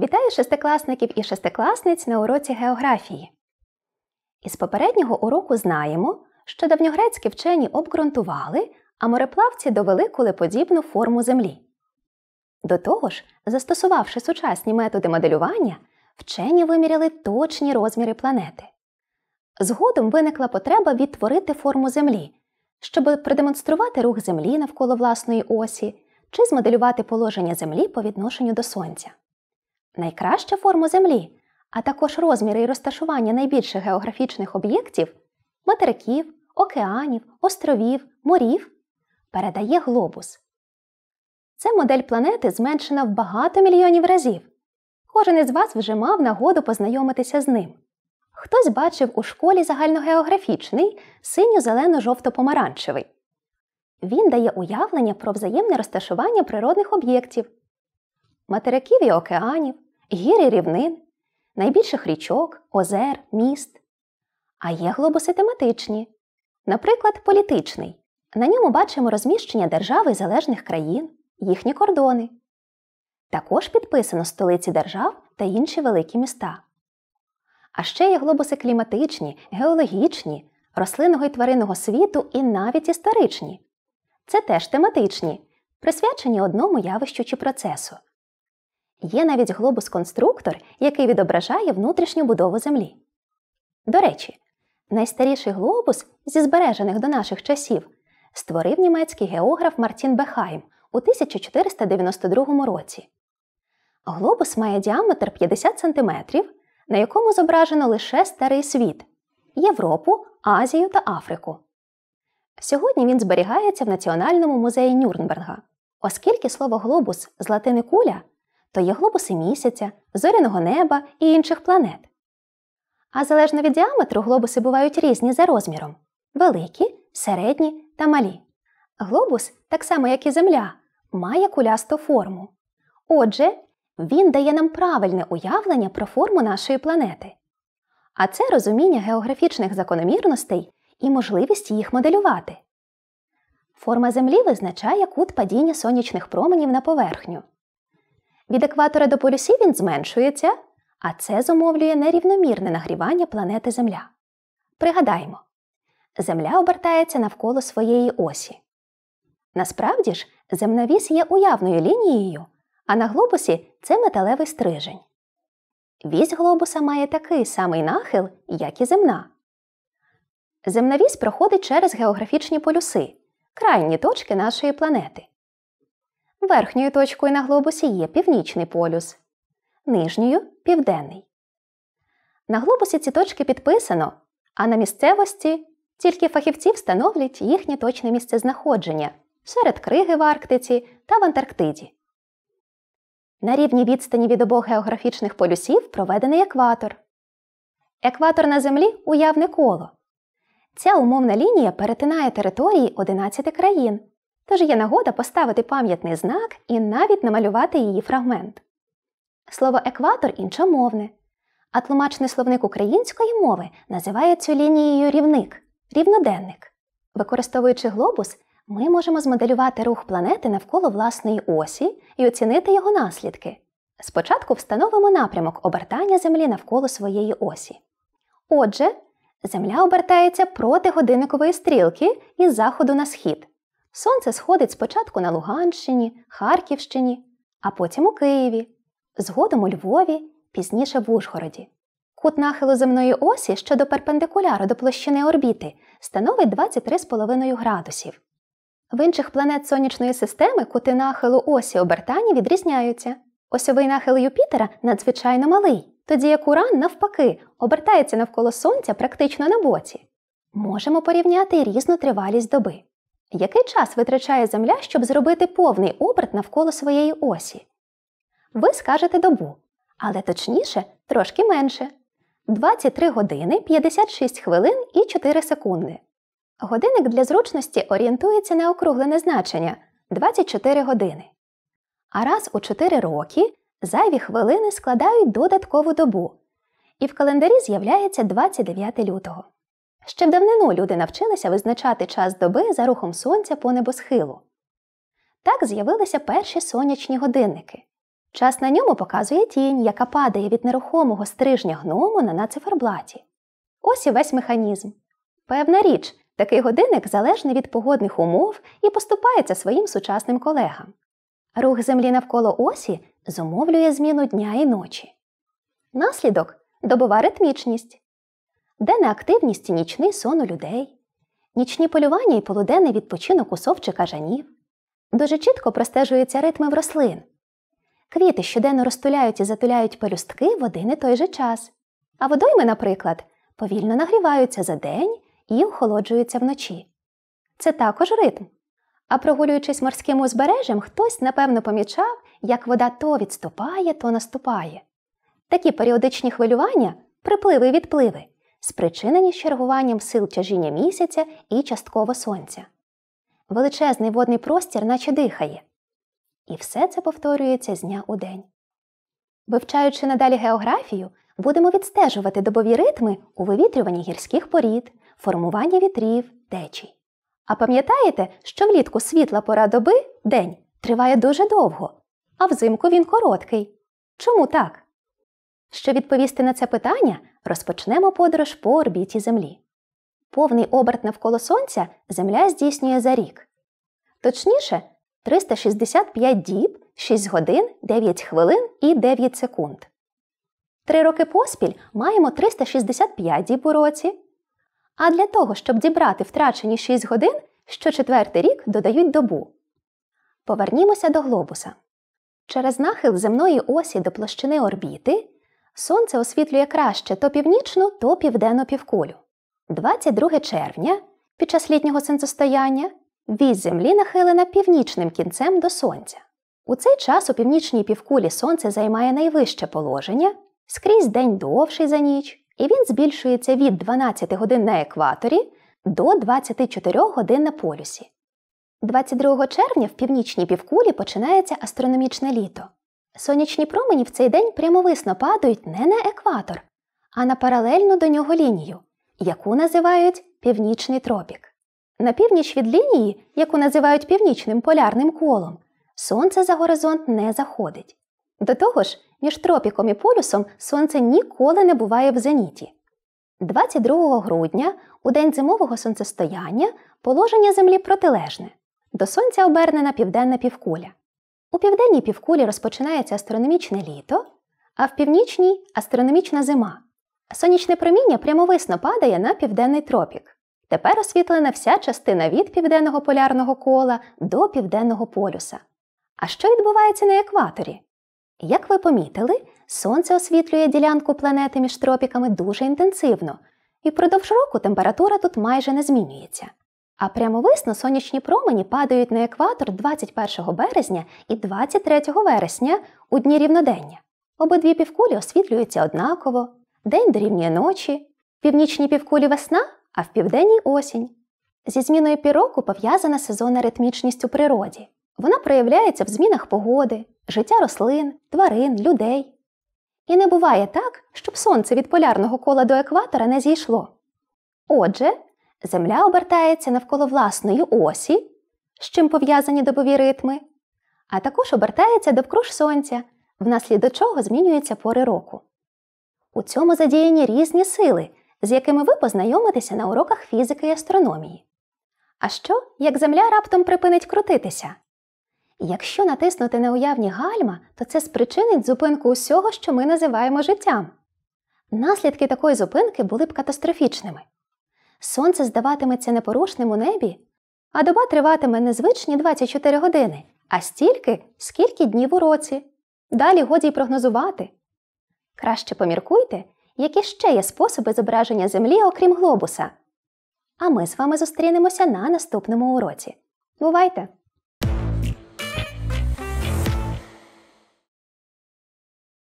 Вітаю шестикласників і шестикласниць на уроці географії. Із попереднього уроку знаємо, що давньогрецькі вчені обґрунтували, а мореплавці довели кулеподібну форму Землі. До того ж, застосувавши сучасні методи моделювання, вчені виміряли точні розміри планети. Згодом виникла потреба відтворити форму Землі, щоб продемонструвати рух Землі навколо власної осі чи змоделювати положення Землі по відношенню до Сонця. Найкращу форму Землі, а також розміри і розташування найбільших географічних об'єктів материків, океанів, островів, морів передає глобус. Це модель планети зменшена в багато мільйонів разів. Кожен із вас вже мав нагоду познайомитися з ним. Хтось бачив у школі загальногеографічний синьо-зелено-жовто-помаранчевий. Він дає уявлення про взаємне розташування природних об'єктів материків і океанів, гір і рівнин, найбільших річок, озер, міст. А є глобуси тематичні, наприклад, політичний. На ньому бачимо розміщення держави і залежних країн, їхні кордони. Також підписано столиці держав та інші великі міста. А ще є глобуси кліматичні, геологічні, рослинного і тваринного світу і навіть історичні. Це теж тематичні, присвячені одному явищу чи процесу. Є навіть глобус-конструктор, який відображає внутрішню будову Землі. До речі, найстаріший глобус зі збережених до наших часів створив німецький географ Мартін Бехайм у 1492 році. Глобус має діаметр 50 см, на якому зображено лише Старий світ Європу, Азію та Африку. Сьогодні він зберігається в Національному музеї Нюрнберга, оскільки слово глобус з латини куля то є глобуси місяця, зоряного неба і інших планет. А залежно від діаметру глобуси бувають різні за розміром великі, середні та малі. Глобус, так само як і Земля, має кулясту форму. Отже, він дає нам правильне уявлення про форму нашої планети. А це розуміння географічних закономірностей і можливість їх моделювати. Форма Землі визначає кут падіння сонячних променів на поверхню. Від екватора до полюсів він зменшується, а це зумовлює нерівномірне нагрівання планети Земля. Пригадаймо, Земля обертається навколо своєї осі. Насправді ж, земновіс є уявною лінією, а на глобусі це металевий стрижень. Вісь глобуса має такий самий нахил, як і земна. Земновісь проходить через географічні полюси, крайні точки нашої планети. Верхньою точкою на глобусі є північний полюс, нижньою південний. На глобусі ці точки підписано, а на місцевості тільки фахівці встановлять їхнє точне місцезнаходження серед Криги в Арктиці та в Антарктиді. На рівні відстані від обох географічних полюсів проведений екватор. Екватор на Землі уявне коло. Ця умовна лінія перетинає території 11 країн тож є нагода поставити пам'ятний знак і навіть намалювати її фрагмент. Слово екватор іншомовне, а тлумачний словник української мови називає цю лінією рівник рівноденник. Використовуючи глобус, ми можемо змоделювати рух планети навколо власної осі і оцінити його наслідки. Спочатку встановимо напрямок обертання Землі навколо своєї осі. Отже, Земля обертається проти годинникової стрілки із заходу на схід. Сонце сходить спочатку на Луганщині, Харківщині, а потім у Києві, згодом у Львові, пізніше в Ужгороді. Кут нахилу земної осі щодо перпендикуляру до площини орбіти становить 23,5 градусів. В інших планет сонячної системи кути нахилу осі обертання відрізняються. Осьовий нахил Юпітера надзвичайно малий, тоді як Уран, навпаки, обертається навколо Сонця практично на боці. Можемо порівняти різну тривалість доби. Який час витрачає Земля, щоб зробити повний оберт навколо своєї осі? Ви скажете добу, але точніше, трошки менше 23 години 56 хвилин і 4 секунди. Годинник для зручності орієнтується на округлене значення 24 години. А раз у 4 роки зайві хвилини складають додаткову добу. І в календарі з'являється 29 лютого. Ще в давнину люди навчилися визначати час доби за рухом сонця по небосхилу. Так з'явилися перші сонячні годинники. Час на ньому показує тінь, яка падає від нерухомого стрижня гному на циферблаті. Ось і весь механізм. Певна річ, такий годинник залежний від погодних умов і поступається своїм сучасним колегам. Рух землі навколо осі зумовлює зміну дня і ночі. Наслідок добова ритмічність де неактивність і нічний сон у людей, нічні полювання і полуденний відпочинок усов чи кажанів. Дуже чітко простежуються ритми в рослин. Квіти щоденно розтуляють і затуляють пелюстки в один і той же час, а водойми, наприклад, повільно нагріваються за день і охолоджуються вночі. Це також ритм. А прогулюючись морським узбережжям, хтось, напевно, помічав, як вода то відступає, то наступає. Такі періодичні хвилювання припливи і відпливи, спричинені чергуванням сил тяжіння місяця і частково сонця. Величезний водний простір, наче дихає. І все це повторюється з дня у день. Вивчаючи надалі географію, будемо відстежувати добові ритми у вивітрюванні гірських порід, формуванні вітрів, течій. А пам'ятаєте, що влітку світла пора доби день триває дуже довго, а взимку він короткий. Чому так? Щоб відповісти на це питання, Розпочнемо подорож по орбіті Землі. Повний оберт навколо Сонця Земля здійснює за рік. Точніше, 365 діб, 6 годин, 9 хвилин і 9 секунд. Три роки поспіль маємо 365 діб у році. А для того, щоб дібрати втрачені 6 годин, щочетвертий рік додають добу. Повернімося до глобуса. Через нахил земної осі до площини орбіти Сонце освітлює краще то північну, то південну півкулю. 22 червня під час літнього сонцестояння вісь землі нахилена північним кінцем до сонця. У цей час у північній півкулі сонце займає найвище положення, скрізь день довший за ніч, і він збільшується від 12 годин на екваторі до 24 годин на полюсі. 22 червня в північній півкулі починається астрономічне літо. Сонячні промені в цей день прямовисно падають не на екватор, а на паралельну до нього лінію, яку називають північний тропік. На північ від лінії, яку називають північним полярним колом, сонце за горизонт не заходить. До того ж, між тропіком і полюсом сонце ніколи не буває в зеніті. 22 грудня, у день зимового сонцестояння, положення Землі протилежне. До сонця обернена південна півкуля. У південній півкулі розпочинається астрономічне літо, а в північній астрономічна зима. Сонячне проміння прямовисно падає на південний тропік. Тепер освітлена вся частина від південного полярного кола до південного полюса. А що відбувається на екваторі? Як ви помітили, сонце освітлює ділянку планети між тропіками дуже інтенсивно, і впродовж року температура тут майже не змінюється. А прямовисно сонячні промені падають на екватор 21 березня і 23 вересня у дні рівнодення. Обидві півкулі освітлюються однаково, день дорівнює ночі, в північній півкулі весна, а в південній осінь. Зі зміною піроку пов'язана сезонна ритмічність у природі. Вона проявляється в змінах погоди, життя рослин, тварин, людей. І не буває так, щоб сонце від полярного кола до екватора не зійшло. Отже, Земля обертається навколо власної осі, з чим пов'язані добові ритми, а також обертається довкруж сонця, внаслідок чого змінюються пори року. У цьому задіяні різні сили, з якими ви познайомитеся на уроках фізики і астрономії. А що, як Земля раптом припинить крутитися? Якщо натиснути на уявні гальма, то це спричинить зупинку усього, що ми називаємо життям. Наслідки такої зупинки були б катастрофічними сонце здаватиметься непорушним у небі, а доба триватиме незвичні 24 години, а стільки, скільки днів у році. Далі годі й прогнозувати. Краще поміркуйте, які ще є способи зображення Землі, окрім глобуса. А ми з вами зустрінемося на наступному уроці. Бувайте!